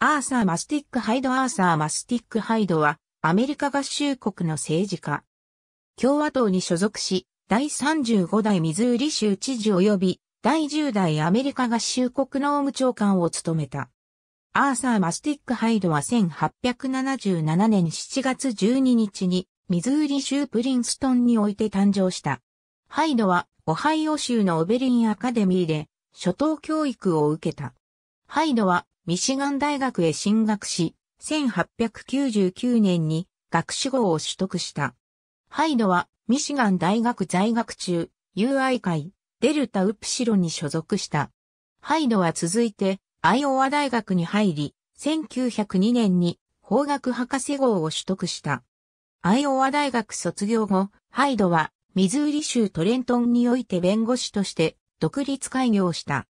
アーサー・マスティック・ハイド・アーサー・マスティック・ハイドは、アメリカ合衆国の政治家。共和党に所属し、第35代ミズーリ州知事及び、第10代アメリカ合衆国農務長官を務めた。アーサー・マスティック・ハイドは1877年7月12日に、ミズーリ州プリンストンにおいて誕生した。ハイドは、オハイオ州のオベリンアカデミーで、初等教育を受けた。ハイドは、ミシガン大学へ進学し、1899年に学士号を取得した。ハイドはミシガン大学在学中、UI 会、デルタ・ウプシロに所属した。ハイドは続いて、アイオワ大学に入り、1902年に法学博士号を取得した。アイオワ大学卒業後、ハイドはミズーリ州トレントンにおいて弁護士として独立開業した。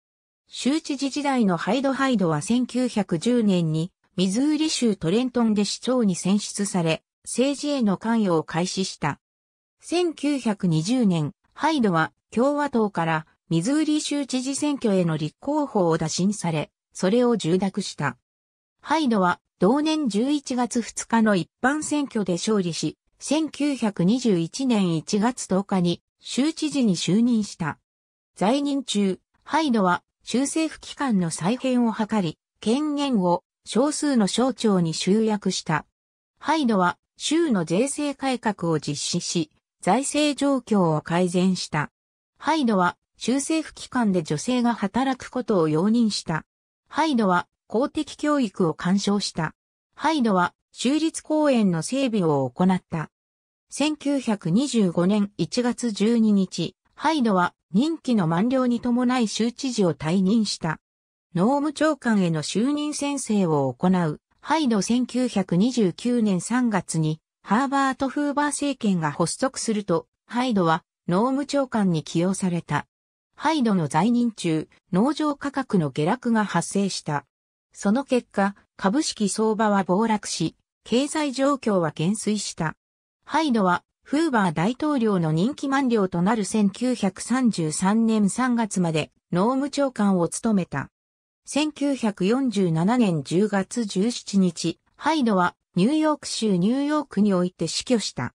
州知事時代のハイド・ハイドは1910年にミズーリ州トレントンで市長に選出され、政治への関与を開始した。1920年、ハイドは共和党からミズーリ州知事選挙への立候補を打診され、それを受諾した。ハイドは同年11月2日の一般選挙で勝利し、1921年1月10日に州知事に就任した。在任中、ハイドは州政府機関の再編を図り、権限を少数の省庁に集約した。ハイドは州の税制改革を実施し、財政状況を改善した。ハイドは州政府機関で女性が働くことを容認した。ハイドは公的教育を干渉した。ハイドは州立公園の整備を行った。1925年1月12日、ハイドは任期の満了に伴い州知事を退任した。農務長官への就任宣誓を行う、ハイド1929年3月に、ハーバート・フーバー政権が発足すると、ハイドは農務長官に起用された。ハイドの在任中、農場価格の下落が発生した。その結果、株式相場は暴落し、経済状況は減衰した。ハイドはフーバー大統領の任期満了となる1933年3月まで農務長官を務めた。1947年10月17日、ハイドはニューヨーク州ニューヨークにおいて死去した。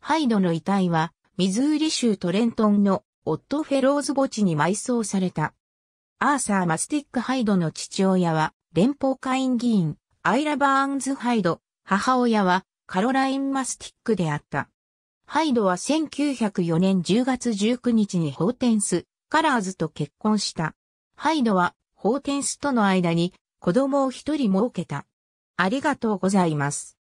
ハイドの遺体はミズーリ州トレントンのオットフェローズ墓地に埋葬された。アーサー・マスティック・ハイドの父親は連邦会員議員アイラ・バーンズ・ハイド、母親はカロライン・マスティックであった。ハイドは1904年10月19日にホーテンス、カラーズと結婚した。ハイドはホーテンスとの間に子供を一人設けた。ありがとうございます。